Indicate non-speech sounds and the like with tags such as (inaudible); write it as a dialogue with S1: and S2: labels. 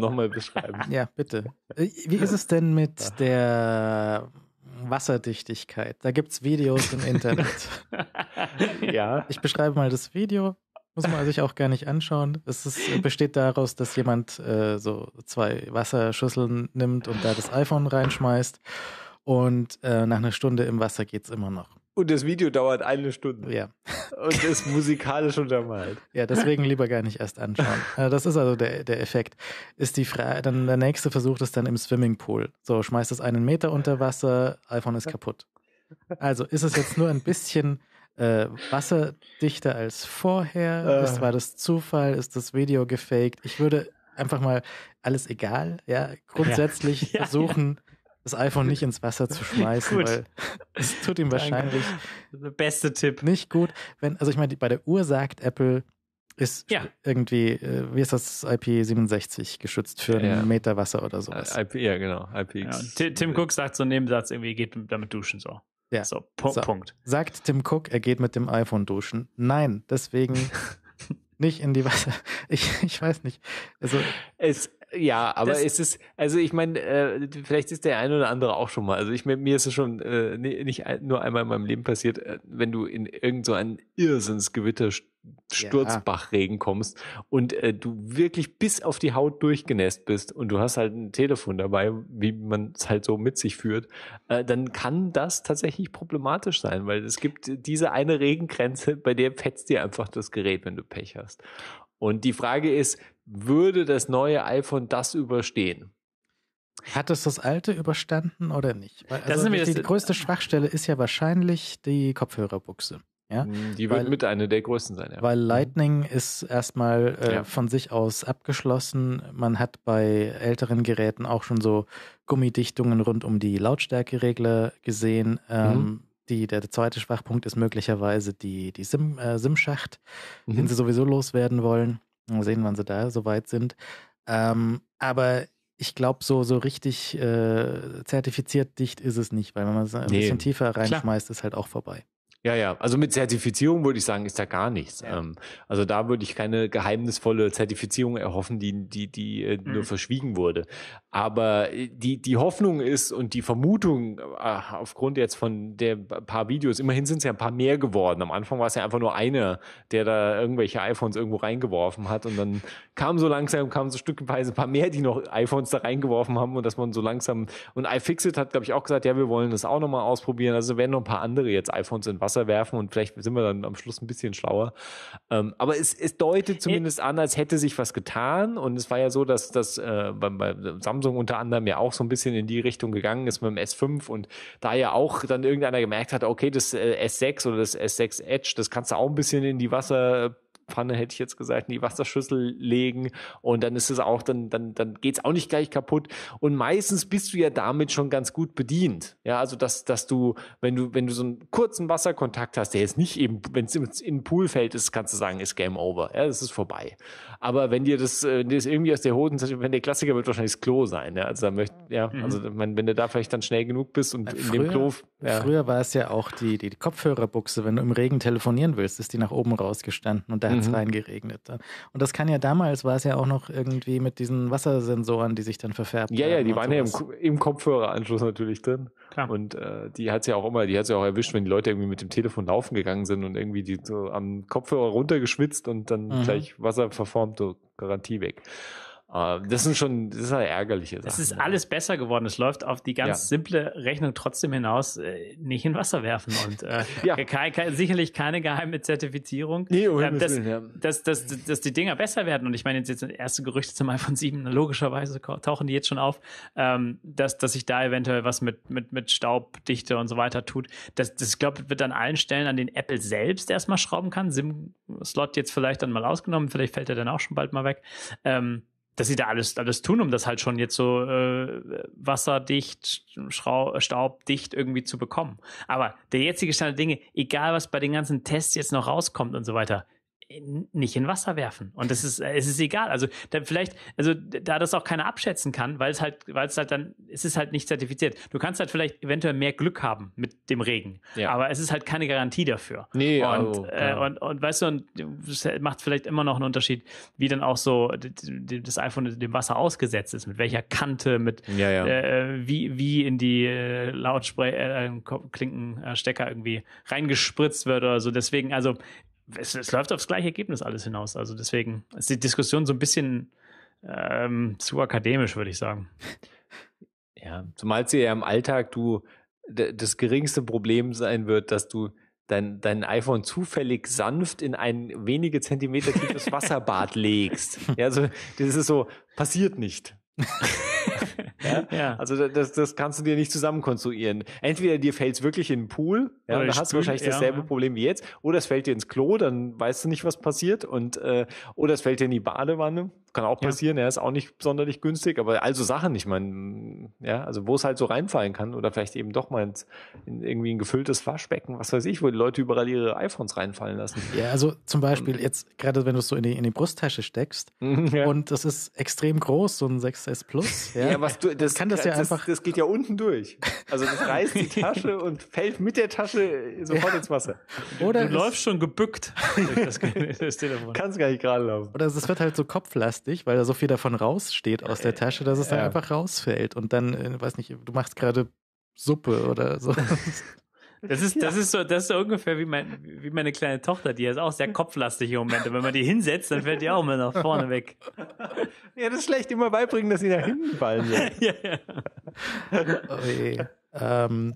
S1: nochmal beschreiben. Ja, bitte.
S2: Äh, wie ist es denn mit der Wasserdichtigkeit? Da gibt es Videos im Internet. (laughs) ja. Ich beschreibe mal das Video. Muss man sich auch gar nicht anschauen. Es ist, besteht daraus, dass jemand äh, so zwei Wasserschüsseln nimmt und da das iPhone reinschmeißt. Und äh, nach einer Stunde im Wasser geht es immer noch.
S1: Und das Video dauert eine Stunde. Ja. Und ist
S2: musikalisch untermalt. Ja, deswegen lieber gar nicht erst anschauen. (laughs) Äh, das ist also der, der Effekt. Ist die Frage, dann der nächste Versuch ist dann im Swimmingpool. So, schmeißt es einen Meter unter Wasser, iPhone ist kaputt. Also ist es jetzt nur ein bisschen äh, wasserdichter als vorher? Äh. Ist, war das Zufall? Ist das Video gefaked? Ich würde einfach mal alles egal, ja, grundsätzlich (laughs) ja. versuchen, das iPhone nicht ins Wasser zu schmeißen, weil es tut ihm wahrscheinlich der beste Tipp nicht gut. Wenn also ich meine bei der Uhr sagt Apple ist ja. irgendwie äh, wie ist das IP67 geschützt für einen ja. Meter Wasser oder sowas.
S3: IP, ja genau IPX. Tim Cook sagt so einen Nebensatz irgendwie geht
S2: damit duschen so. Ja. So, Punkt, so, Punkt. Sagt Tim Cook, er geht mit dem iPhone duschen. Nein, deswegen (laughs) nicht in die Wasser. Ich, ich weiß nicht. Also es,
S1: ja, aber das ist es, also ich meine, äh, vielleicht ist der eine oder andere auch schon mal. Also ich mir, mir ist es schon äh, nicht nur einmal in meinem Leben passiert, äh, wenn du in irgendeinen so Irrsinnsgewitter Sturzbachregen kommst und äh, du wirklich bis auf die Haut durchgenässt bist und du hast halt ein Telefon dabei, wie man es halt so mit sich führt, äh, dann kann das tatsächlich problematisch sein, weil es gibt diese eine Regengrenze, bei der fetzt dir einfach das Gerät, wenn du Pech hast. Und die Frage ist, würde das neue iPhone das überstehen?
S2: Hat es das alte überstanden oder nicht? Weil, also die, die größte Schwachstelle ist ja wahrscheinlich die Kopfhörerbuchse.
S1: Ja? Hm, die wird weil, mit einer der größten
S2: sein, ja. Weil mhm. Lightning ist erstmal äh, ja. von sich aus abgeschlossen. Man hat bei älteren Geräten auch schon so Gummidichtungen rund um die Lautstärkeregler gesehen. Mhm. Ähm, mhm. Die, der, zweite Schwachpunkt ist möglicherweise die, die SIM, äh, SIM-Schacht, mhm. den sie sowieso loswerden wollen. Mal sehen, wann sie da soweit sind. Ähm, aber ich glaube, so, so richtig äh, zertifiziert dicht ist es nicht, weil wenn man es ein nee. bisschen tiefer reinschmeißt, Klar. ist halt auch vorbei.
S1: Ja, ja. Also mit Zertifizierung würde ich sagen, ist da gar nichts. Ja. Ähm, also da würde ich keine geheimnisvolle Zertifizierung erhoffen, die, die, die äh, mhm. nur verschwiegen wurde. Aber äh, die, die Hoffnung ist und die Vermutung äh, aufgrund jetzt von der paar Videos, immerhin sind es ja ein paar mehr geworden. Am Anfang war es ja einfach nur einer, der da irgendwelche iPhones irgendwo reingeworfen hat und dann kamen so langsam, kamen so stückweise ein paar mehr, die noch iPhones da reingeworfen haben und dass man so langsam und iFixit hat, glaube ich, auch gesagt, ja, wir wollen das auch nochmal ausprobieren. Also werden noch ein paar andere jetzt iPhones in Wasser Wasser werfen und vielleicht sind wir dann am Schluss ein bisschen schlauer. Ähm, aber es, es deutet zumindest an, als hätte sich was getan. Und es war ja so, dass das äh, bei, bei Samsung unter anderem ja auch so ein bisschen in die Richtung gegangen ist mit dem S5 und da ja auch dann irgendeiner gemerkt hat, okay, das äh, S6 oder das S6 Edge, das kannst du auch ein bisschen in die Wasser äh, Pfanne, hätte ich jetzt gesagt, in die Wasserschüssel legen und dann ist es auch, dann, dann, dann geht's auch nicht gleich kaputt. Und meistens bist du ja damit schon ganz gut bedient. Ja, also dass, dass du, wenn du, wenn du so einen kurzen Wasserkontakt hast, der jetzt nicht eben, wenn es in den Pool fällt, ist, kannst du sagen, ist Game Over. Ja, das ist vorbei. Aber wenn dir das, äh, wenn dir das irgendwie aus der Hosen, wenn der Klassiker wird wahrscheinlich das Klo sein, ja, also da möchte ja, mhm. also man, wenn du da vielleicht dann schnell genug bist und früher, in dem Klo.
S2: Ja. Früher war es ja auch die, die Kopfhörerbuchse, wenn du im Regen telefonieren willst, ist die nach oben rausgestanden und da hat es mhm. reingeregnet. Und das kann ja damals, war es ja auch noch irgendwie mit diesen Wassersensoren, die sich dann verfärben. Ja, ja, die waren sowas. ja im, im Kopfhöreranschluss natürlich drin. Klar. Und
S1: äh, die es ja auch immer, die hat's ja auch erwischt, wenn die Leute irgendwie mit dem Telefon laufen gegangen sind und irgendwie die so am Kopfhörer runtergeschwitzt und dann mhm. gleich Wasser verformt, so Garantie weg. Äh, das sind schon, das ist halt ärgerliche Sachen. Es ist
S3: alles besser geworden. Es läuft auf die ganz ja. simple Rechnung trotzdem hinaus, äh, nicht in Wasser werfen und äh, (laughs) ja. kein, kein, sicherlich keine geheime Zertifizierung. Nee, oh, ähm, dass, ja. dass, dass, dass, dass die Dinger besser werden. Und ich meine, jetzt, erste Gerüchte zum iPhone 7, logischerweise tauchen die jetzt schon auf, ähm, dass, dass sich da eventuell was mit, mit, mit Staubdichte und so weiter tut. Das, das glaube wird an allen Stellen, an den Apple selbst erstmal schrauben kann. SIM-Slot jetzt vielleicht dann mal ausgenommen, vielleicht fällt er dann auch schon bald mal weg. Ähm, dass sie da alles, alles tun, um das halt schon jetzt so äh, wasserdicht, Schrau staubdicht irgendwie zu bekommen. Aber der jetzige Stand der Dinge, egal was bei den ganzen Tests jetzt noch rauskommt und so weiter, äh, nicht in Wasser werfen. Und es ist, es ist egal. Also da vielleicht, also da das auch keiner abschätzen kann, weil es halt, weil es halt dann, es ist halt nicht zertifiziert. Du kannst halt vielleicht eventuell mehr Glück haben mit dem Regen. Ja. Aber es ist halt keine Garantie dafür. Nee, und, oh, äh, und, und weißt du, und es macht vielleicht immer noch einen Unterschied, wie dann auch so das iPhone dem Wasser ausgesetzt ist, mit welcher Kante, mit ja, ja. Äh, wie, wie in die äh, Lautsprecher, äh, Klinkenstecker irgendwie reingespritzt wird oder so. Deswegen, also es, es, läuft aufs gleiche Ergebnis alles hinaus. Also deswegen ist die Diskussion so ein bisschen ähm, zu
S1: akademisch, würde ich sagen. (laughs) Ja, zumal sie ja im Alltag du das geringste Problem sein wird, dass du dein, dein iPhone zufällig sanft in ein wenige Zentimeter tiefes (laughs) Wasserbad legst. Ja, also das ist so, passiert nicht ja? (laughs) ja? Also das, das kannst du dir nicht zusammenkonstruieren. Entweder dir fällt es wirklich in den Pool, ja, dann hast du wahrscheinlich dasselbe ja. Problem wie jetzt, oder es fällt dir ins Klo, dann weißt du nicht, was passiert, und äh, oder es fällt dir in die Badewanne, kann auch passieren, ja, ist auch nicht sonderlich günstig, aber also Sachen, ich meine, ja, also wo es halt so reinfallen kann, oder vielleicht eben doch mal ins, in irgendwie ein gefülltes Waschbecken, was weiß ich, wo die Leute überall ihre iPhones reinfallen lassen. Ja, also
S2: zum Beispiel ähm. jetzt, gerade wenn du es so in die, in die Brusttasche steckst (laughs) und das ist extrem groß, so ein 6 XS Plus. (laughs) Ja, ja was du, das kann das ja einfach.
S1: Das geht ja unten durch. Also das reißt die (laughs) Tasche und fällt mit der Tasche sofort ja. ins Wasser. Oder du, läufst schon gebückt. (laughs) das, Telefon. Kannst gar nicht gerade laufen.
S2: Oder es wird halt so kopflastig, weil da so viel davon raussteht aus der äh, Tasche, dass es ja. dann einfach rausfällt und dann, äh, weiß nicht, du machst gerade Suppe oder so.
S3: Das ist, das ist so, das ist so ungefähr wie, mein, wie meine kleine Tochter, die ist auch sehr kopflastig im Moment. Und wenn man die hinsetzt, dann fällt die auch immer nach vorne weg. (laughs)
S1: Ja, das ist schlecht immer beibringen, dass sie nach hinten fallen. (laughs) ja, ja. Okay. Oh ähm,